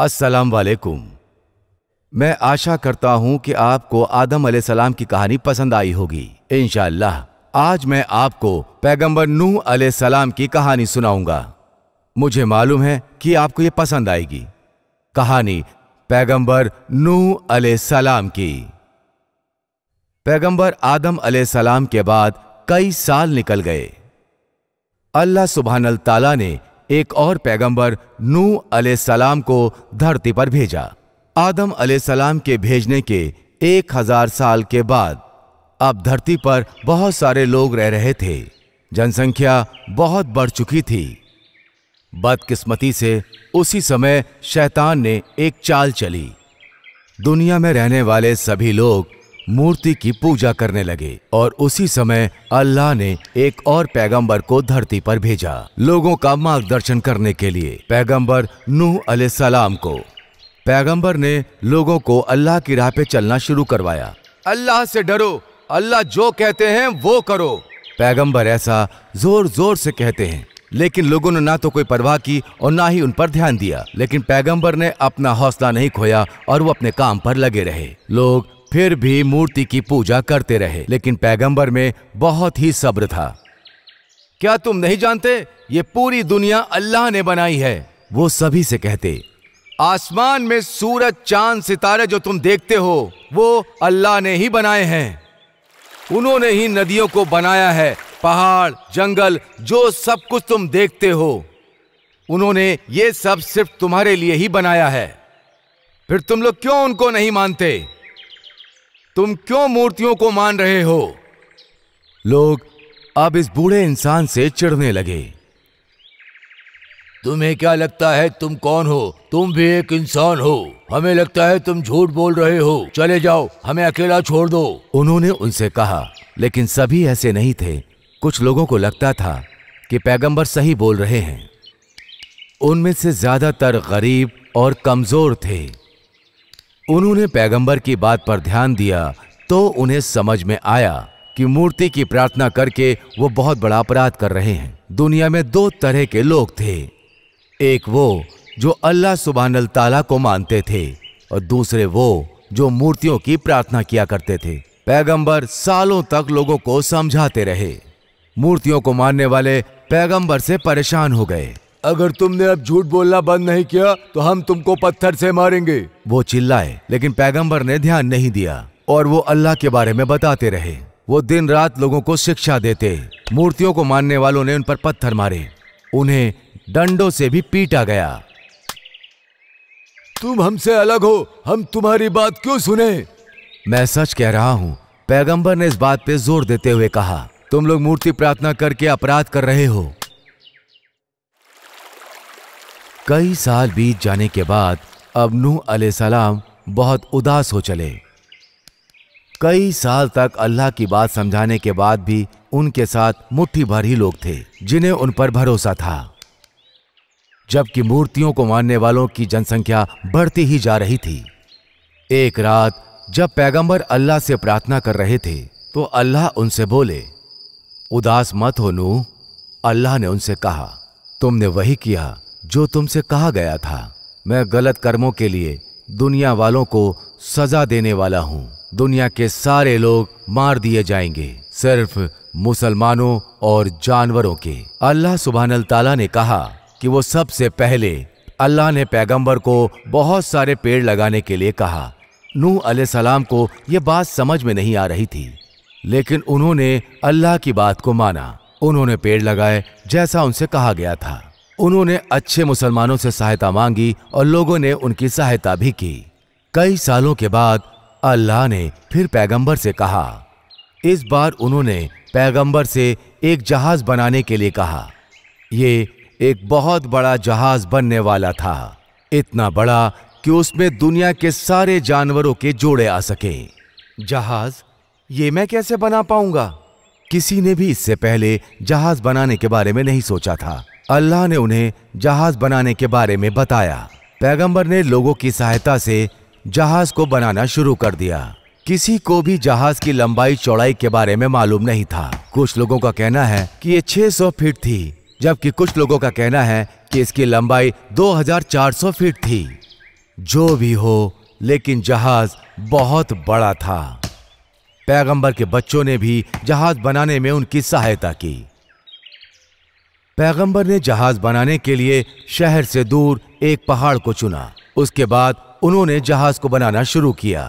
अस्सलाम वालेकुम मैं आशा करता हूं कि आपको आदम सलाम की कहानी पसंद आई होगी इनशाला आज मैं आपको पैगंबर नूह सलाम की कहानी सुनाऊंगा मुझे मालूम है कि आपको यह पसंद आएगी कहानी पैगंबर नूह सलाम की पैगंबर आदम सलाम के बाद कई साल निकल गए अल्लाह सुबहानल ताला ने एक और पैगंबर नू सलाम को धरती पर भेजा आदम अले सलाम के भेजने के एक हजार साल के बाद अब धरती पर बहुत सारे लोग रह रहे थे जनसंख्या बहुत बढ़ चुकी थी बदकिस्मती से उसी समय शैतान ने एक चाल चली दुनिया में रहने वाले सभी लोग मूर्ति की पूजा करने लगे और उसी समय अल्लाह ने एक और पैगंबर को धरती पर भेजा लोगों का मार्गदर्शन करने के लिए पैगंबर नूह सलाम को पैगंबर ने लोगों को अल्लाह की राह पे चलना शुरू करवाया अल्लाह से डरो अल्लाह जो कहते हैं वो करो पैगंबर ऐसा जोर जोर से कहते हैं लेकिन लोगों ने ना तो कोई परवाह की और ना ही उन पर ध्यान दिया लेकिन पैगंबर ने अपना हौसला नहीं खोया और वो अपने काम पर लगे रहे लोग फिर भी मूर्ति की पूजा करते रहे लेकिन पैगंबर में बहुत ही सब्र था क्या तुम नहीं जानते ये पूरी दुनिया अल्लाह ने बनाई है वो सभी से कहते आसमान में सूरज चांद सितारे जो तुम देखते हो वो अल्लाह ने ही बनाए हैं उन्होंने ही नदियों को बनाया है पहाड़ जंगल जो सब कुछ तुम देखते हो उन्होंने ये सब सिर्फ तुम्हारे लिए ही बनाया है फिर तुम लोग क्यों उनको नहीं मानते तुम क्यों मूर्तियों को मान रहे हो लोग अब इस बूढ़े इंसान से चिढ़ने लगे तुम्हें क्या लगता है तुम कौन हो तुम भी एक इंसान हो हमें लगता है तुम झूठ बोल रहे हो चले जाओ हमें अकेला छोड़ दो उन्होंने उनसे कहा लेकिन सभी ऐसे नहीं थे कुछ लोगों को लगता था कि पैगंबर सही बोल रहे हैं उनमें से ज्यादातर गरीब और कमजोर थे उन्होंने पैगंबर की बात पर ध्यान दिया तो उन्हें समझ में आया कि मूर्ति की प्रार्थना करके वो बहुत बड़ा अपराध कर रहे हैं दुनिया में दो तरह के लोग थे एक वो जो अल्लाह सुबहान ताला को मानते थे और दूसरे वो जो मूर्तियों की प्रार्थना किया करते थे पैगंबर सालों तक लोगों को समझाते रहे मूर्तियों को मानने वाले पैगंबर से परेशान हो गए अगर तुमने अब झूठ बोलना बंद नहीं किया तो हम तुमको पत्थर से मारेंगे वो चिल्लाए लेकिन पैगंबर ने ध्यान नहीं दिया और वो अल्लाह के बारे में बताते रहे वो दिन रात लोगों को शिक्षा देते मूर्तियों को मानने वालों ने उन पर पत्थर मारे उन्हें डंडों से भी पीटा गया तुम हमसे अलग हो हम तुम्हारी बात क्यों सुने मैं सच कह रहा हूँ पैगंबर ने इस बात पे जोर देते हुए कहा तुम लोग मूर्ति प्रार्थना करके अपराध कर रहे हो कई साल बीत जाने के बाद अब नूह सलाम बहुत उदास हो चले कई साल तक अल्लाह की बात समझाने के बाद भी उनके साथ मुट्ठी भर ही लोग थे जिन्हें उन पर भरोसा था जबकि मूर्तियों को मानने वालों की जनसंख्या बढ़ती ही जा रही थी एक रात जब पैगंबर अल्लाह से प्रार्थना कर रहे थे तो अल्लाह उनसे बोले उदास मत हो नू अल्लाह ने उनसे कहा तुमने वही किया जो तुमसे कहा गया था मैं गलत कर्मों के लिए दुनिया वालों को सजा देने वाला हूँ दुनिया के सारे लोग मार दिए जाएंगे सिर्फ मुसलमानों और जानवरों के अल्लाह सुबहान तला ने कहा कि वो सबसे पहले अल्लाह ने पैगंबर को बहुत सारे पेड़ लगाने के लिए कहा नूह सलाम को ये बात समझ में नहीं आ रही थी लेकिन उन्होंने अल्लाह की बात को माना उन्होंने पेड़ लगाए जैसा उनसे कहा गया था उन्होंने अच्छे मुसलमानों से सहायता मांगी और लोगों ने उनकी सहायता भी की कई सालों के बाद अल्लाह ने फिर पैगंबर से कहा इस बार उन्होंने पैगंबर से एक जहाज बनाने के लिए कहा ये एक बहुत बड़ा जहाज बनने वाला था इतना बड़ा कि उसमें दुनिया के सारे जानवरों के जोड़े आ सके जहाज ये मैं कैसे बना पाऊंगा किसी ने भी इससे पहले जहाज बनाने के बारे में नहीं सोचा था अल्लाह ने उन्हें जहाज बनाने के बारे में बताया पैगंबर ने लोगों की सहायता से जहाज को बनाना शुरू कर दिया किसी को भी जहाज की लंबाई चौड़ाई के बारे में मालूम नहीं था कुछ लोगों का कहना है कि ये 600 फीट थी जबकि कुछ लोगों का कहना है कि इसकी लंबाई 2400 फीट थी जो भी हो लेकिन जहाज बहुत बड़ा था पैगंबर के बच्चों ने भी जहाज बनाने में उनकी सहायता की पैगंबर ने जहाज बनाने के लिए शहर से दूर एक पहाड़ को चुना उसके बाद उन्होंने जहाज को बनाना शुरू किया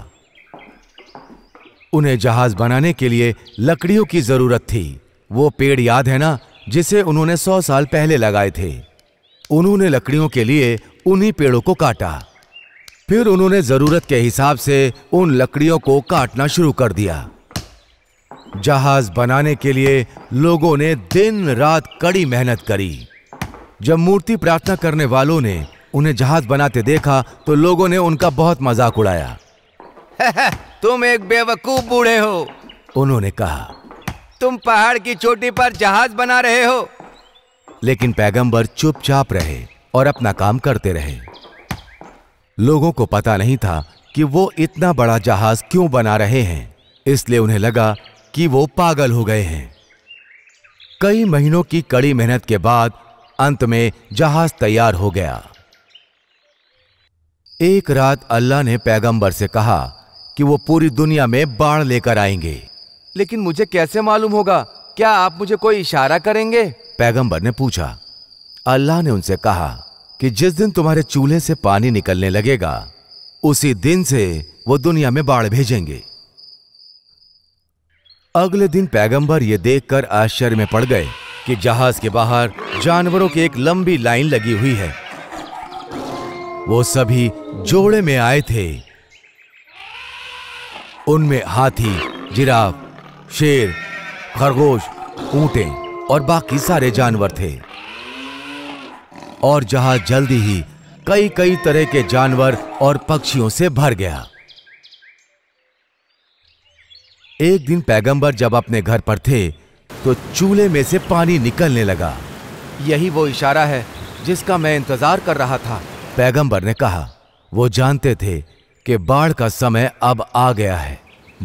उन्हें जहाज बनाने के लिए लकड़ियों की जरूरत थी वो पेड़ याद है ना जिसे उन्होंने सौ साल पहले लगाए थे उन्होंने लकड़ियों के लिए उन्हीं पेड़ों को काटा फिर उन्होंने जरूरत के हिसाब से उन लकड़ियों को काटना शुरू कर दिया जहाज बनाने के लिए लोगों ने दिन रात कड़ी मेहनत करी जब मूर्ति प्रार्थना करने वालों ने उन्हें जहाज बनाते देखा तो लोगों ने उनका बहुत मजाक उड़ाया तुम एक बेवकूफ बूढ़े हो उन्होंने कहा तुम पहाड़ की चोटी पर जहाज बना रहे हो लेकिन पैगंबर चुपचाप रहे और अपना काम करते रहे लोगों को पता नहीं था कि वो इतना बड़ा जहाज क्यों बना रहे हैं इसलिए उन्हें लगा कि वो पागल हो गए हैं कई महीनों की कड़ी मेहनत के बाद अंत में जहाज तैयार हो गया एक रात अल्लाह ने पैगंबर से कहा कि वो पूरी दुनिया में बाढ़ लेकर आएंगे लेकिन मुझे कैसे मालूम होगा क्या आप मुझे कोई इशारा करेंगे पैगंबर ने पूछा अल्लाह ने उनसे कहा कि जिस दिन तुम्हारे चूल्हे से पानी निकलने लगेगा उसी दिन से वो दुनिया में बाढ़ भेजेंगे अगले दिन पैगंबर ये देखकर आश्चर्य में पड़ गए कि जहाज के बाहर जानवरों की एक लंबी लाइन लगी हुई है वो सभी जोड़े में आए थे उनमें हाथी जिराफ शेर खरगोश ऊंटे और बाकी सारे जानवर थे और जहाज जल्दी ही कई कई तरह के जानवर और पक्षियों से भर गया एक दिन पैगंबर जब अपने घर पर थे तो चूल्हे में से पानी निकलने लगा यही वो इशारा है जिसका मैं इंतजार कर रहा था पैगंबर ने कहा वो जानते थे कि बाढ़ का समय अब आ गया है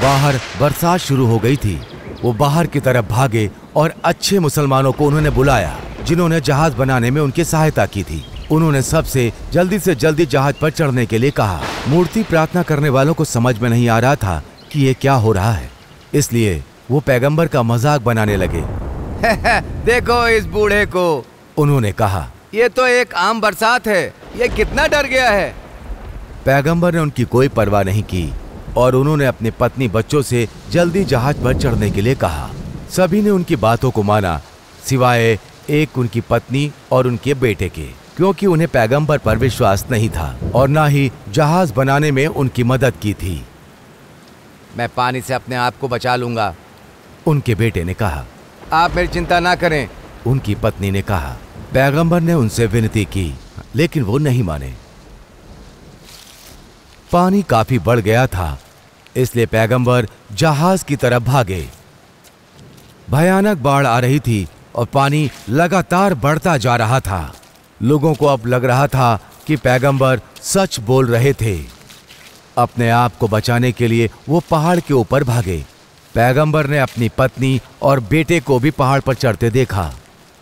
बाहर बरसात शुरू हो गई थी वो बाहर की तरफ भागे और अच्छे मुसलमानों को उन्होंने बुलाया जिन्होंने जहाज बनाने में उनकी सहायता की थी उन्होंने सबसे जल्दी से जल्दी जहाज पर चढ़ने के लिए कहा मूर्ति प्रार्थना करने वालों को समझ में नहीं आ रहा था कि ये क्या हो रहा है इसलिए वो पैगंबर का मजाक बनाने लगे देखो इस बूढ़े को उन्होंने कहा ये तो एक आम बरसात है ये कितना डर गया है पैगंबर ने उनकी कोई परवाह नहीं की और उन्होंने अपनी पत्नी बच्चों से जल्दी जहाज पर चढ़ने के लिए कहा सभी ने उनकी बातों को माना सिवाय एक उनकी पत्नी और उनके बेटे के क्योंकि उन्हें पैगंबर पर विश्वास नहीं था और न ही जहाज बनाने में उनकी मदद की थी मैं पानी से अपने आप को बचा लूंगा उनके बेटे ने कहा आप मेरी चिंता ना करें उनकी पत्नी ने कहा पैगंबर ने उनसे विनती की लेकिन वो नहीं माने पानी काफी बढ़ गया था इसलिए पैगंबर जहाज की तरफ भागे भयानक बाढ़ आ रही थी और पानी लगातार बढ़ता जा रहा था लोगों को अब लग रहा था कि पैगंबर सच बोल रहे थे अपने आप को बचाने के लिए वो पहाड़ के ऊपर भागे पैगंबर ने अपनी पत्नी और बेटे को भी पहाड़ पर चढ़ते देखा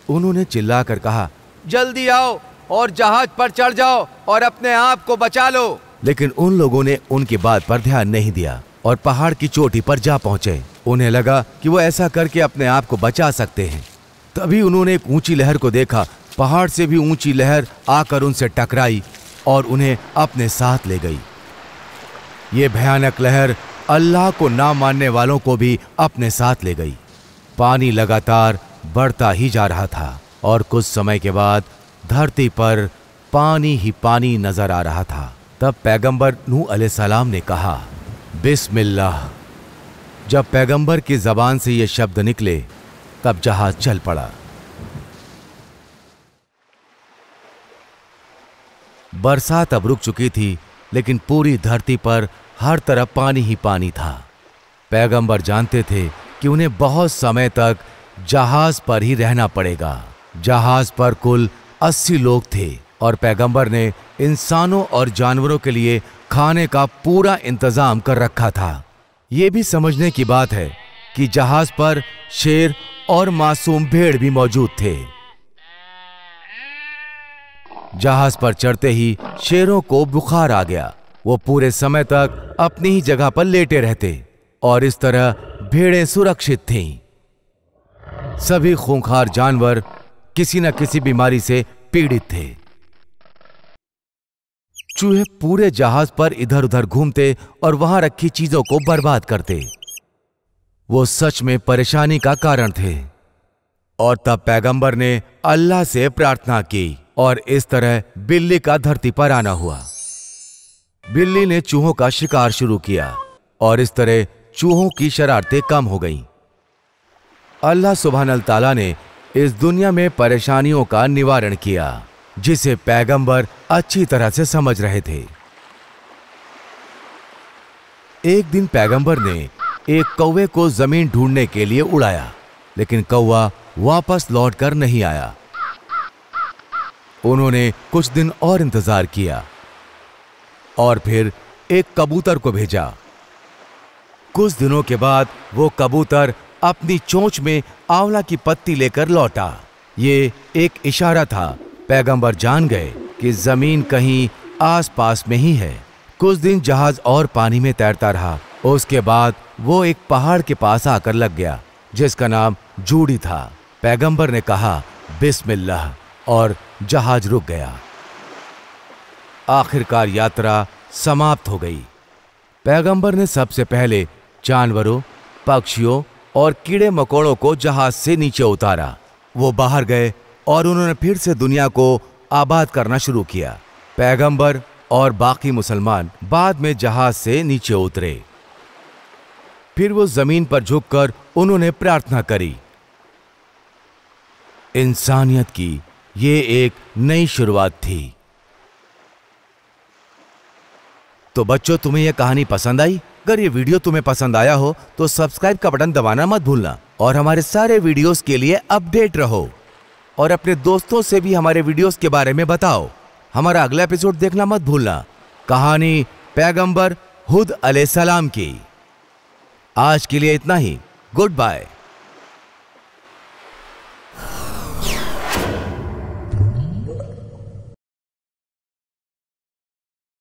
उन्होंने चिल्लाकर कहा जल्दी आओ और जहाज पर चढ़ जाओ और अपने आप को बचा लो लेकिन उन लोगों ने उनकी बात पर ध्यान नहीं दिया और पहाड़ की चोटी पर जा पहुंचे उन्हें लगा कि वो ऐसा करके अपने आप को बचा सकते हैं तभी उन्होंने एक ऊंची लहर को देखा पहाड़ से भी ऊंची लहर आकर उनसे टकराई और उन्हें अपने साथ ले गई ये भयानक लहर अल्लाह को ना मानने वालों को भी अपने साथ ले गई पानी लगातार बढ़ता ही जा रहा था और कुछ समय के बाद धरती पर पानी ही पानी नजर आ रहा था तब पैगंबर नू सलाम ने कहा बिस्मिल्लाह जब पैगंबर की जबान से ये शब्द निकले तब जहाज चल पड़ा बरसात अब रुक चुकी थी लेकिन पूरी धरती पर हर तरफ पानी ही पानी था पैगंबर जानते थे कि उन्हें बहुत समय तक जहाज पर ही रहना पड़ेगा जहाज पर कुल अस्सी लोग थे और पैगंबर ने इंसानों और जानवरों के लिए खाने का पूरा इंतजाम कर रखा था ये भी समझने की बात है कि जहाज पर शेर और मासूम भेड़ भी मौजूद थे जहाज पर चढ़ते ही शेरों को बुखार आ गया वो पूरे समय तक अपनी ही जगह पर लेटे रहते और इस तरह भेड़ें सुरक्षित थीं। सभी खूंखार जानवर किसी न किसी बीमारी से पीड़ित थे चूहे पूरे जहाज पर इधर उधर घूमते और वहां रखी चीजों को बर्बाद करते वो सच में परेशानी का कारण थे और तब पैगंबर ने अल्लाह से प्रार्थना की और इस तरह बिल्ली का धरती पर आना हुआ बिल्ली ने चूहों का शिकार शुरू किया और इस तरह चूहों की शरारतें कम हो गईं। अल्लाह सुबहान तला ने इस दुनिया में परेशानियों का निवारण किया जिसे पैगंबर अच्छी तरह से समझ रहे थे एक दिन पैगंबर ने एक कौवे को जमीन ढूंढने के लिए उड़ाया लेकिन कौवा वापस लौटकर नहीं आया उन्होंने कुछ दिन और इंतजार किया और फिर एक कबूतर को भेजा कुछ दिनों के बाद वो कबूतर अपनी चोंच में आंवला की पत्ती लेकर लौटा ये एक इशारा था पैगंबर जान गए कि जमीन कहीं आसपास में ही है कुछ दिन जहाज और पानी में तैरता रहा उसके बाद वो एक पहाड़ के पास आकर लग गया जिसका नाम जूड़ी था पैगंबर ने कहा बिस्मिल्लाह और जहाज रुक गया आखिरकार यात्रा समाप्त हो गई पैगंबर ने सबसे पहले जानवरों पक्षियों और कीड़े मकोड़ों को जहाज से नीचे उतारा वो बाहर गए और उन्होंने फिर से दुनिया को आबाद करना शुरू किया पैगंबर और बाकी मुसलमान बाद में जहाज से नीचे उतरे फिर वो जमीन पर झुककर उन्होंने प्रार्थना करी इंसानियत की ये एक नई शुरुआत थी तो बच्चों तुम्हें यह कहानी पसंद आई अगर ये वीडियो तुम्हें पसंद आया हो तो सब्सक्राइब का बटन दबाना मत भूलना और हमारे सारे वीडियोस के लिए अपडेट रहो और अपने दोस्तों से भी हमारे वीडियोस के बारे में बताओ हमारा अगला एपिसोड देखना मत भूलना कहानी पैगंबर हुद सलाम की आज के लिए इतना ही गुड बाय